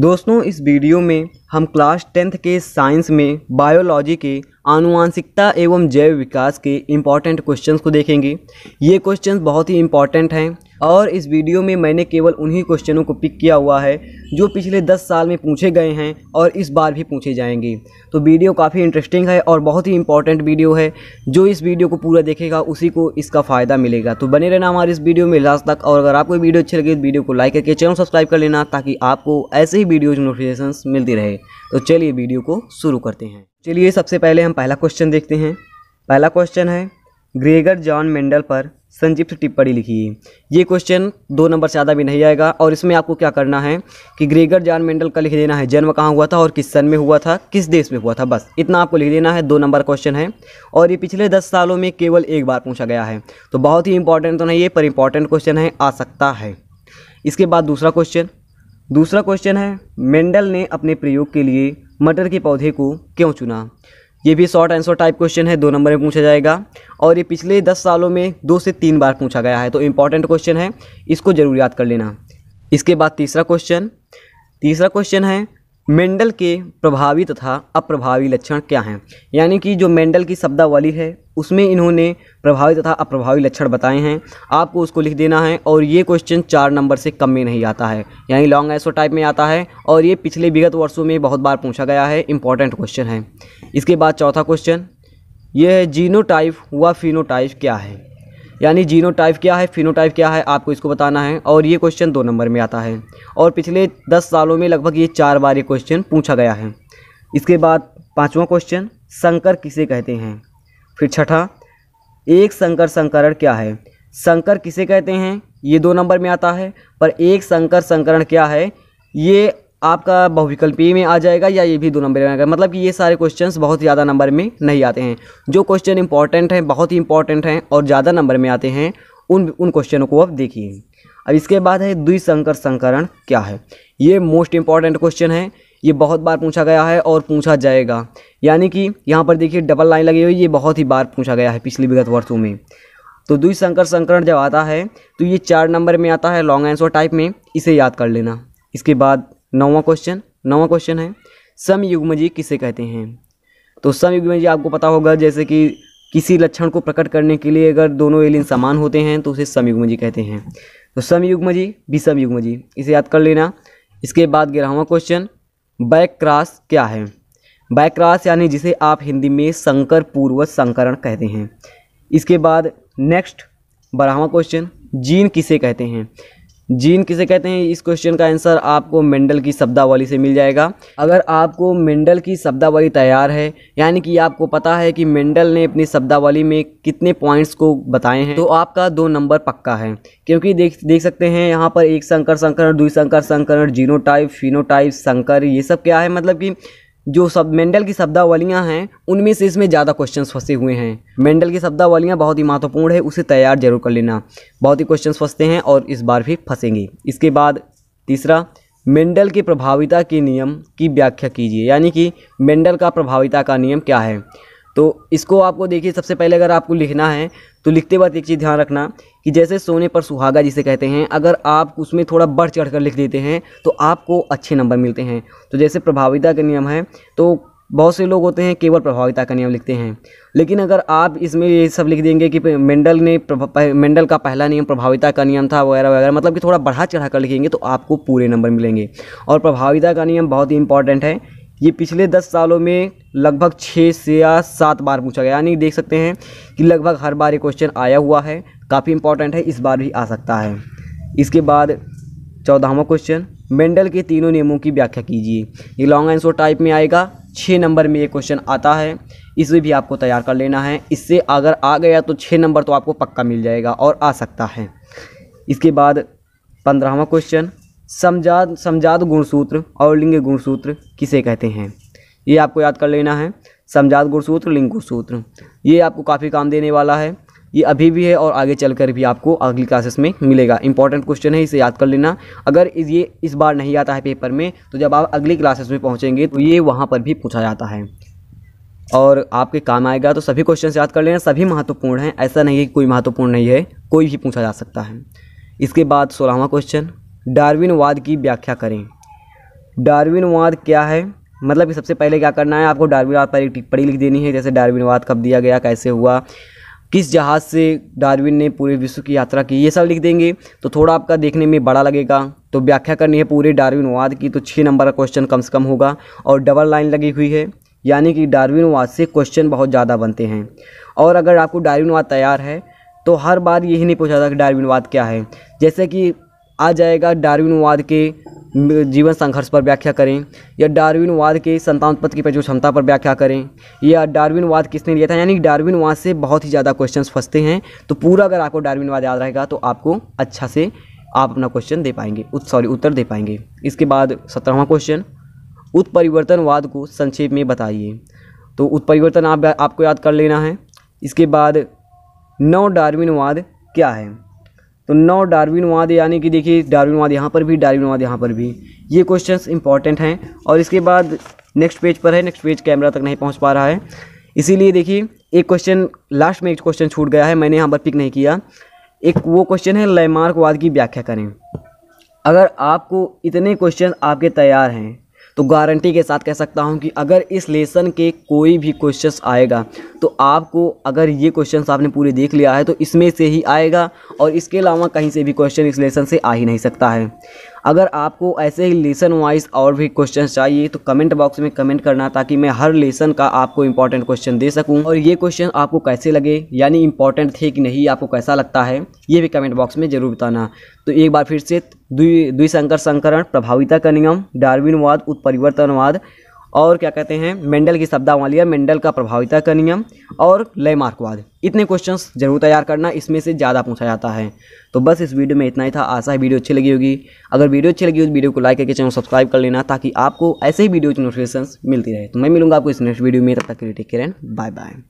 दोस्तों इस वीडियो में हम क्लास टेंथ के साइंस में बायोलॉजी के आनुवांशिकता एवं जैव विकास के इम्पॉर्टेंट क्वेश्चंस को देखेंगे ये क्वेश्चंस बहुत ही इम्पॉर्टेंट हैं और इस वीडियो में मैंने केवल उन्हीं क्वेश्चनों को पिक किया हुआ है जो पिछले 10 साल में पूछे गए हैं और इस बार भी पूछे जाएंगे तो वीडियो काफ़ी इंटरेस्टिंग है और बहुत ही इंपॉर्टेंट वीडियो है जो इस वीडियो को पूरा देखेगा उसी को इसका फ़ायदा मिलेगा तो बने रहना हमारे इस वीडियो में लास्ट तक और अगर आपको वीडियो अच्छी लगे तो वीडियो को लाइक करके चैनल सब्सक्राइब कर लेना ताकि आपको ऐसे ही वीडियो नोटिफिकेशन मिलती रहे तो चलिए वीडियो को शुरू करते हैं चलिए सबसे पहले हम पहला क्वेश्चन देखते हैं पहला क्वेश्चन है ग्रेगर जॉन मेंडल पर संक्षिप्त टिप्पणी लिखिए ये क्वेश्चन दो नंबर से ज़्यादा भी नहीं आएगा और इसमें आपको क्या करना है कि ग्रेगर जॉन मेंडल का लिख देना है जन्म कहाँ हुआ था और किस सन में हुआ था किस देश में हुआ था बस इतना आपको लिख देना है दो नंबर क्वेश्चन है और ये पिछले दस सालों में केवल एक बार पूछा गया है तो बहुत ही इंपॉर्टेंट तो नहीं है पर इंपॉर्टेंट क्वेश्चन है आ सकता है इसके बाद दूसरा क्वेश्चन दूसरा क्वेश्चन है मेंडल ने अपने प्रयोग के लिए मटर के पौधे को क्यों चुना ये भी शॉर्ट आंसर टाइप क्वेश्चन है दो नंबर में पूछा जाएगा और ये पिछले दस सालों में दो से तीन बार पूछा गया है तो इम्पॉर्टेंट क्वेश्चन है इसको जरूर याद कर लेना इसके बाद तीसरा क्वेश्चन तीसरा क्वेश्चन है मेंडल के प्रभावी तथा अप्रभावी लक्षण क्या हैं यानी कि जो मेंडल की शब्दावली है उसमें इन्होंने प्रभावी तथा अप्रभावी लक्षण बताए हैं आपको उसको लिख देना है और ये क्वेश्चन चार नंबर से कम में नहीं आता है यानी लॉन्ग एसो टाइप में आता है और ये पिछले विगत वर्षों में बहुत बार पूछा गया है इंपॉर्टेंट क्वेश्चन है इसके बाद चौथा क्वेश्चन ये है जीनो व फिनो क्या है यानी जीनोटाइप क्या है फिनोटाइप क्या है आपको इसको बताना है और ये क्वेश्चन दो नंबर में आता है और पिछले दस सालों में लगभग ये चार बार ये क्वेश्चन पूछा गया है इसके बाद पाँचवा क्वेश्चन संकर किसे कहते हैं फिर छठा एक संकर संकरण क्या है संकर किसे कहते हैं ये दो नंबर में आता है पर एक संकर संकरण क्या है ये आपका बहुविकल्पीय में आ जाएगा या ये भी दो नंबर में आएगा मतलब कि ये सारे क्वेश्चंस बहुत ज़्यादा नंबर में नहीं आते हैं जो क्वेश्चन इंपॉर्टेंट हैं बहुत ही इंपॉर्टेंट हैं और ज़्यादा नंबर में आते हैं उन उन क्वेश्चनों को आप देखिए अब इसके बाद है द्विसंकर संकरण क्या है ये मोस्ट इंपॉर्टेंट क्वेश्चन है ये बहुत बार पूछा गया है और पूछा जाएगा यानी कि यहाँ पर देखिए डबल लाइन लगी हुई ये बहुत ही बार पूछा गया है पिछली विगत वर्षों में तो द्विसंकर संकरण जब आता है तो ये चार नंबर में आता है लॉन्ग आंसर टाइप में इसे याद कर लेना इसके बाद नौवा क्वेश्चन नौवा क्वेश्चन है समयुग्मजी किसे कहते हैं तो समयुग्मजी आपको पता होगा जैसे कि किसी लक्षण को प्रकट करने के लिए अगर दोनों एलियन समान होते हैं तो उसे समयुग्मजी कहते हैं तो समयुग्मजी विषमयुग्मजी इसे याद कर लेना इसके बाद ग्यारहवा क्वेश्चन बैक क्रॉस क्या है बैक क्रॉस यानी जिसे आप हिंदी में संकर पूर्व संकरण कहते हैं इसके बाद नेक्स्ट बारहवा क्वेश्चन जीन किसे कहते हैं जीन किसे कहते हैं इस क्वेश्चन का आंसर आपको मेंडल की शब्दावली से मिल जाएगा अगर आपको मेंडल की शब्दावली तैयार है यानी कि आपको पता है कि मेंडल ने अपनी शब्दावली में कितने पॉइंट्स को बताए हैं तो आपका दो नंबर पक्का है क्योंकि देख देख सकते हैं यहाँ पर एक संकर संकरण दुई संकर संकरण जीनो टाइप फिनो टाइप संकर ये सब क्या है मतलब कि जो सब मेंडल की शब्दावलियाँ हैं उनमें से इसमें ज़्यादा क्वेश्चन फंसे हुए हैं मेंडल की शब्दावलियाँ बहुत ही महत्वपूर्ण है उसे तैयार जरूर कर लेना बहुत ही क्वेश्चन फंसते हैं और इस बार भी फंसेंगे इसके बाद तीसरा मेंडल की प्रभाविता के नियम की व्याख्या कीजिए यानी कि मेंडल का प्रभाविता का नियम क्या है तो इसको आपको देखिए सबसे पहले अगर आपको लिखना है तो लिखते वक्त एक चीज़ ध्यान रखना कि जैसे सोने पर सुहागा जिसे कहते हैं अगर आप उसमें थोड़ा बढ़ चढ़ कर लिख देते हैं तो आपको अच्छे नंबर मिलते हैं तो जैसे प्रभाविता का नियम है तो बहुत से लोग होते हैं केवल प्रभाविता का नियम लिखते हैं लेकिन अगर आप इसमें ये सब लिख देंगे कि मेंडल ने मेंडल का पहला नियम प्रभाविता का नियम था वगैरह वगैरह मतलब कि थोड़ा बढ़ा चढ़ा कर लिखेंगे तो आपको पूरे नंबर मिलेंगे और प्रभाविता का नियम बहुत ही इंपॉर्टेंट है ये पिछले दस सालों में लगभग छः से या सात बार पूछा गया यानी देख सकते हैं कि लगभग हर बार ये क्वेश्चन आया हुआ है काफ़ी इंपॉर्टेंट है इस बार भी आ सकता है इसके बाद चौदहवा क्वेश्चन मेंडल के तीनों नियमों की व्याख्या कीजिए ये लॉन्ग आंसर टाइप में आएगा छः नंबर में ये क्वेश्चन आता है इसे भी आपको तैयार कर लेना है इससे अगर आ गया तो छः नंबर तो आपको पक्का मिल जाएगा और आ सकता है इसके बाद पंद्रहवा क्वेश्चन समझात समझात गुणसूत्र और लिंग गुणसूत्र किसे कहते हैं ये आपको याद कर लेना है समझात गुणसूत्र लिंग गुणसूत्र ये आपको काफ़ी काम देने वाला है ये अभी भी है और आगे चलकर भी आपको अगली क्लासेस में मिलेगा इंपॉर्टेंट क्वेश्चन है इसे याद कर लेना अगर ये इस बार नहीं आता है पेपर में तो जब आप अगली क्लासेस में पहुँचेंगे तो ये वहाँ पर भी पूछा जाता है और आपके काम आएगा तो सभी क्वेश्चन याद कर लेना सभी महत्वपूर्ण हैं ऐसा नहीं है कि कोई महत्वपूर्ण नहीं है कोई भी पूछा जा सकता है इसके बाद सोलहवा क्वेश्चन डार्विनवाद की व्याख्या करें डार्विनवाद क्या है मतलब कि सबसे पहले क्या करना है आपको डार्विनवाद पर एक टिप्पणी लिख देनी है जैसे डार्विनवाद कब दिया गया कैसे हुआ किस जहाज़ से डार्विन ने पूरे विश्व की यात्रा की ये सब लिख देंगे तो थोड़ा आपका देखने में बड़ा लगेगा तो व्याख्या करनी है पूरे डार्विनवाद की तो छः नंबर का क्वेश्चन कम से कम होगा और डबल लाइन लगी हुई है यानी कि डार्विनवाद से क्वेश्चन बहुत ज़्यादा बनते हैं और अगर आपको डार्विनवाद तैयार है तो हर बार यही नहीं पूछा था कि डार्विनवाद क्या है जैसे कि आ जाएगा डार्विनवाद के जीवन संघर्ष पर व्याख्या करें या डार्विनवाद के संतान उत्पत्ति की जो क्षमता पर व्याख्या करें या डार्विनवाद किसने लिया था यानी डार्विनवाद से बहुत ही ज़्यादा क्वेश्चंस फंसते हैं तो पूरा अगर आपको डार्विनवाद याद रहेगा तो आपको अच्छा से आप अपना क्वेश्चन दे पाएंगे सॉरी उत्तर दे पाएंगे इसके बाद सत्रहवा क्वेश्चन उत्परिवर्तनवाद को संक्षेप में बताइए तो उत्परिवर्तन आप आपको याद कर लेना है इसके बाद नौ डार्विनवाद क्या है तो नौ वाद यानी कि देखिए वाद यहाँ पर भी वाद यहाँ पर भी ये क्वेश्चंस इंपॉर्टेंट हैं और इसके बाद नेक्स्ट पेज पर है नेक्स्ट पेज कैमरा तक नहीं पहुँच पा रहा है इसीलिए देखिए एक क्वेश्चन लास्ट में एक क्वेश्चन छूट गया है मैंने यहाँ पर पिक नहीं किया एक वो क्वेश्चन है वाद की व्याख्या करें अगर आपको इतने क्वेश्चन आपके तैयार हैं तो गारंटी के साथ कह सकता हूँ कि अगर इस लेसन के कोई भी क्वेश्चन आएगा तो आपको अगर ये क्वेश्चन आपने पूरे देख लिया है तो इसमें से ही आएगा और इसके अलावा कहीं से भी क्वेश्चन इस लेसन से आ ही नहीं सकता है अगर आपको ऐसे ही लेसन वाइज और भी क्वेश्चन चाहिए तो कमेंट बॉक्स में कमेंट करना ताकि मैं हर लेसन का आपको इंपॉर्टेंट क्वेश्चन दे सकूँ और ये क्वेश्चन आपको कैसे लगे यानी इंपॉर्टेंट थे कि नहीं आपको कैसा लगता है ये भी कमेंट बॉक्स में जरूर बताना तो एक बार फिर से द्विशंकर संकरण प्रभाविता का नियम डार्विनवाद उत्परिवर्तनवाद और क्या कहते हैं मेंडल की शब्दावलिया मेंडल का प्रभाविता का नियम और लय मार्कवाद इतने क्वेश्चंस जरूर तैयार करना इसमें से ज़्यादा पूछा जाता है तो बस इस वीडियो में इतना ही था आशा है वीडियो अच्छी लगी होगी अगर वीडियो अच्छी लगी हो तो वीडियो को लाइक करके चैनल सब्सक्राइब कर लेना ताकि आपको ऐसे ही वीडियो की नोटिफिकेशन मिलती रहे तो मैं मिलूंगा आपको इस नेक्स्ट वीडियो में तब तक के लिए take care and bye bye